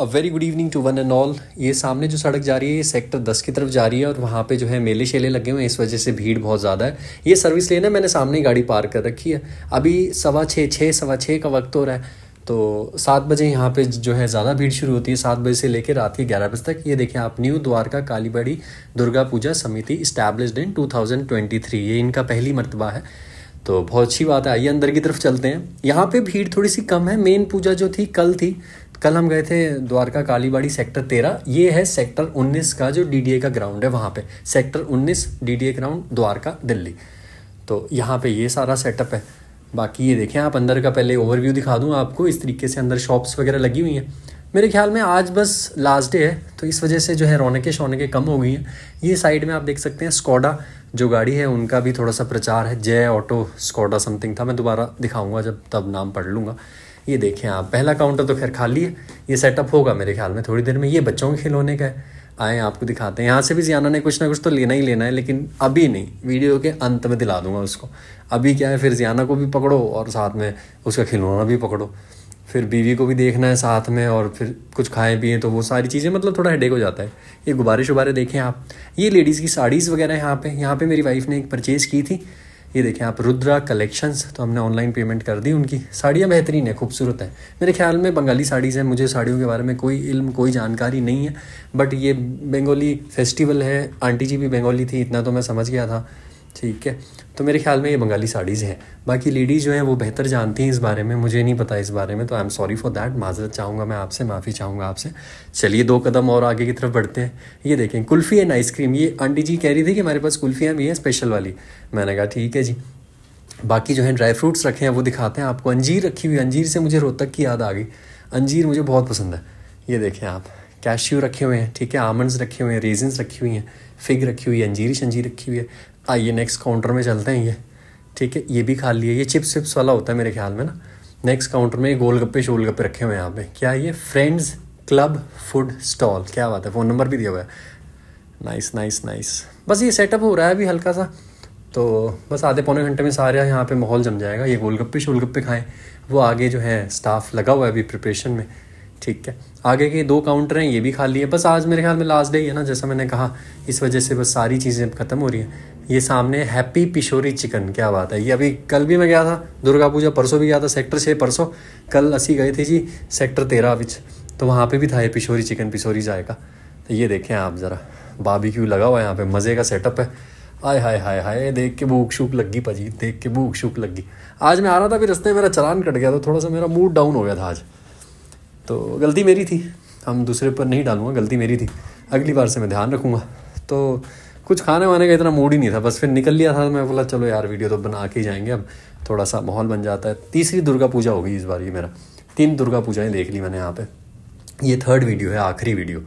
a very good evening to one and all ये सामने जो सड़क जा रही है ये सेक्टर दस की तरफ जा रही है और वहाँ पे जो है मेले शेले लगे हुए हैं इस वजह से भीड़ बहुत ज़्यादा है ये सर्विस लेना मैंने सामने ही गाड़ी पार्क कर रखी है अभी सवा छः छः सवा छः का वक्त हो रहा है तो सात बजे यहाँ पे जो है ज़्यादा भीड़ शुरू होती है सात बजे से लेकर रात के ग्यारह बजे तक ये देखें आप न्यू द्वारका कालीबाड़ी दुर्गा पूजा समिति इस्टेब्लिश्ड इन 2023 ये इनका पहली मरतबा है तो बहुत अच्छी बात है आइए अंदर की तरफ चलते हैं यहाँ पे भीड़ थोड़ी सी कम है मेन पूजा जो थी कल थी कल हम गए थे द्वारका कालीबाड़ी सेक्टर तेरह ये है सेक्टर उन्नीस का जो डी का ग्राउंड है वहाँ पे सेक्टर उन्नीस डी ग्राउंड द्वारका दिल्ली तो यहाँ पे ये सारा सेटअप है बाकी ये देखें आप अंदर का पहले ओवरव्यू दिखा दूँ आपको इस तरीके से अंदर शॉप्स वगैरह लगी हुई हैं मेरे ख्याल में आज बस लास्ट डे है तो इस वजह से जो है रौनकें शौनकें कम हो गई हैं ये साइड में आप देख सकते हैं स्कोडा जो गाड़ी है उनका भी थोड़ा सा प्रचार है जय ऑटो स्कोडा समथिंग था मैं दोबारा दिखाऊंगा जब तब नाम पढ़ लूँगा ये देखें आप पहला काउंटर तो खैर खाली है ये सेटअप होगा मेरे ख्याल में थोड़ी देर में ये बच्चों के खिलौने का है आए आपको दिखाते हैं यहाँ से भी जियाना ने कुछ ना कुछ तो लेना ही लेना है लेकिन अभी नहीं वीडियो के अंत में दिला दूंगा उसको अभी क्या है फिर जियाना को भी पकड़ो और साथ में उसका खिलौना भी पकड़ो फिर बीवी को भी देखना है साथ में और फिर कुछ खाएं पिए तो वो सारी चीज़ें मतलब थोड़ा हेडेक हो जाता है ये गुब्बारे शुबारे देखें आप ये लेडीज़ की साड़ीज़ वगैरह यहाँ पे यहाँ पे मेरी वाइफ ने एक परचेज़ की थी ये देखें आप रुद्रा कलेक्शंस तो हमने ऑनलाइन पेमेंट कर दी उनकी साड़ियाँ बेहतरीन है खूबसूरत हैं मेरे ख्याल में बंगाली साड़ीज़ हैं मुझे साड़ियों के बारे में कोई इल्म कोई जानकारी नहीं है बट ये बंगाली फेस्टिवल है आंटी जी भी बंगाली थी इतना तो मैं समझ गया था ठीक है तो मेरे ख्याल में ये बंगाली साड़ीज़ हैं बाकी लेडीज़ जो हैं वो बेहतर जानती हैं इस बारे में मुझे नहीं पता इस बारे में तो I am sorry for that माजरत चाहूँगा मैं आपसे माफ़ी चाहूँगा आपसे चलिए दो कदम और आगे की तरफ बढ़ते हैं ये देखें कुल्फ़ी एंड आइसक्रीम ये आंटी जी कह रही थी कि हमारे पास कुल्फ़ियाँ भी हैं स्पेशल वाली मैंने कहा ठीक है जी बाकी जो है ड्राई फ्रूट्स रखे हैं वो दिखाते हैं आपको अंजीर रखी हुई अंजीर से मुझे रोहतक की याद आ गई अंजीर मुझे बहुत पसंद है ये देखें आप कैश्यू रखे हुए हैं ठीक है आमंड्स रखे हुए हैं रेजन्स रखी हुई हैं फिग रखी हुई है अंजीरी शंजीर रखी हुई है आइए नेक्स्ट काउंटर में चलते हैं ये ठीक है ये भी खा लिए ये चिप्स विप्स वाला होता है मेरे ख्याल में ना नेक्स्ट काउंटर में गोल गप्पे शोल गप्पे रखे हुए हैं यहाँ पे क्या ये फ्रेंड्स क्लब फूड स्टॉल क्या बात है फ़ोन नंबर भी दिया हुआ है नाइस नाइस नाइस बस ये सेटअप हो रहा है अभी हल्का सा तो बस आधे पौने घंटे में सारे यहाँ पे माहौल जम जाएगा ये गोलगप्पे शोलगप्पे खाएं वो आगे जो है स्टाफ लगा हुआ है अभी प्रिपरेशन में ठीक है आगे के दो काउंटर हैं ये भी खाली है बस आज मेरे ख्याल में लास्ट डे है ना जैसा मैंने कहा इस वजह से बस सारी चीज़ें ख़त्म हो रही हैं ये सामने हैप्पी पिशोरी चिकन क्या बात है ये अभी कल भी मैं गया था दुर्गा पूजा परसों भी गया था सेक्टर छः परसों कल असी गए थे जी सेक्टर तेरह बिच तो वहाँ पे भी था ये पिशोरी चिकन पिशोरी जाएगा तो ये देखें आप ज़रा बाबी क्यू लगा हुआ है यहाँ पे मज़े का सेटअप है आय हाय हाय हाय देख के भूख शूख लगी पाजी देख के भूख शूख लगी आज मैं आ रहा था अभी रस्ते मेरा चलान कट गया था थोड़ा सा मेरा मूड डाउन हो गया था आज तो गलती मेरी थी हम दूसरे पर नहीं डालूंगा गलती मेरी थी अगली बार से मैं ध्यान रखूँगा तो कुछ खाने वाने का इतना मूड ही नहीं था बस फिर निकल लिया था तो मैं बोला चलो यार वीडियो तो बना के ही जाएंगे अब थोड़ा सा माहौल बन जाता है तीसरी दुर्गा पूजा होगी इस बार ये मेरा तीन दुर्गा पूजाएँ देख ली मैंने यहाँ पर ये थर्ड वीडियो है आखिरी वीडियो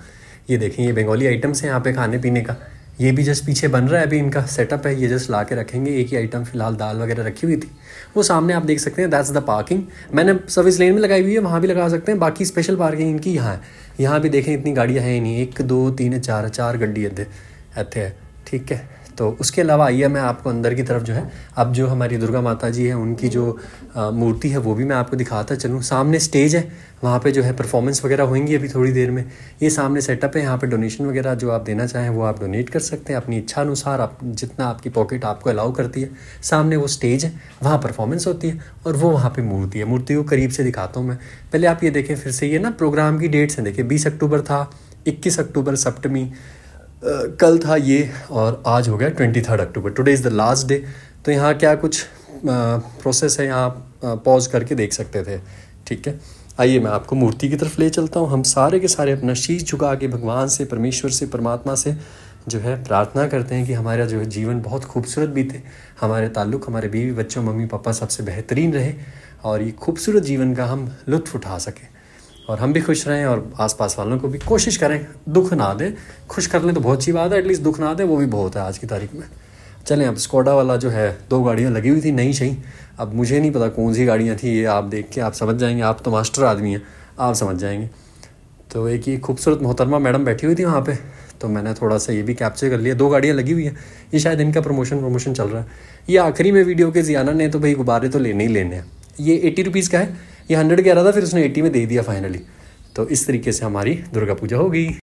ये देखें ये बंगाली आइटम्स हैं यहाँ पे खाने पीने का ये भी जस्ट पीछे बन रहा है अभी इनका सेटअप है ये जस्ट ला के रखेंगे एक ही आइटम फिलहाल दाल वगैरह रखी हुई थी वो सामने आप देख सकते हैं दैट्स द पार्किंग मैंने सर्विस लेन में लगाई हुई है वहाँ भी लगा सकते हैं बाकी स्पेशल पार्किंग इनकी यहाँ है यहाँ भी देखें इतनी गाड़ियाँ हैं नहीं एक दो तीन चार चार गड्डी अद्धे अथे है ठीक है तो उसके अलावा आइए मैं आपको अंदर की तरफ जो है अब जो हमारी दुर्गा माता जी है उनकी जो मूर्ति है वो भी मैं आपको दिखाता चलूँ सामने स्टेज है वहाँ पे जो है परफॉर्मेंस वगैरह होंगी अभी थोड़ी देर में ये सामने सेटअप है यहाँ पे डोनेशन वगैरह जो आप देना चाहें वो आप डोनेट कर सकते हैं अपनी इच्छा अनुसार आप जितना आपकी पॉकेट आपको अलाउ करती है सामने वो स्टेज है वहाँ परफॉर्मेंस होती है और वो वहाँ पर मूर्ति है मूर्ति को करीब से दिखाता हूँ मैं पहले आप ये देखें फिर से ये ना प्रोग्राम की डेट्स हैं देखिए बीस अक्टूबर था इक्कीस अक्टूबर सप्तमी कल था ये और आज हो गया twenty third October today is the last day तो यहाँ क्या कुछ प्रोसेस है यहाँ पॉज करके देख सकते थे ठीक है आइए मैं आपको मूर्ति की तरफ ले चलता हूँ हम सारे के सारे अपना शीश झुका के भगवान से परमेश्वर से परमात्मा से जो है प्रार्थना करते हैं कि हमारा जो है जीवन बहुत खूबसूरत बीते हमारे ताल्लुक हमारे बीवी बच्चों मम्मी पापा सबसे बेहतरीन रहे और ये खूबसूरत जीवन का हम लुत्फ उठा सकें और हम भी खुश रहें और आसपास वालों को भी कोशिश करें दुख ना दें खुश कर लें तो बहुत अच्छी बात है एटलीस्ट दुख ना दें वो भी बहुत है आज की तारीख में चलें अब स्कोडा वाला जो है दो गाड़ियाँ लगी हुई थी नई सही अब मुझे नहीं पता कौन सी गाड़ियाँ थी ये आप देख के आप समझ जाएंगे आप तो मास्टर आदमी हैं आप समझ जाएंगे तो एक ये खूबसूरत मोहतरमा मैडम बैठी हुई थी वहाँ पे तो मैंने थोड़ा सा ये भी कैप्चर कर लिया दो गाड़ियाँ लगी हुई हैं ये शायद इनका प्रमोशन प्रमोशन चल रहा है ये आखिरी में वीडियो के जियाना ने तो भाई गुब्बारे तो लेने ही लेने हैं ये एट्टी रुपीज़ का है ये हंड्रेड कह रहा था फिर उसने एट्टी में दे दिया फाइनली तो इस तरीके से हमारी दुर्गा पूजा होगी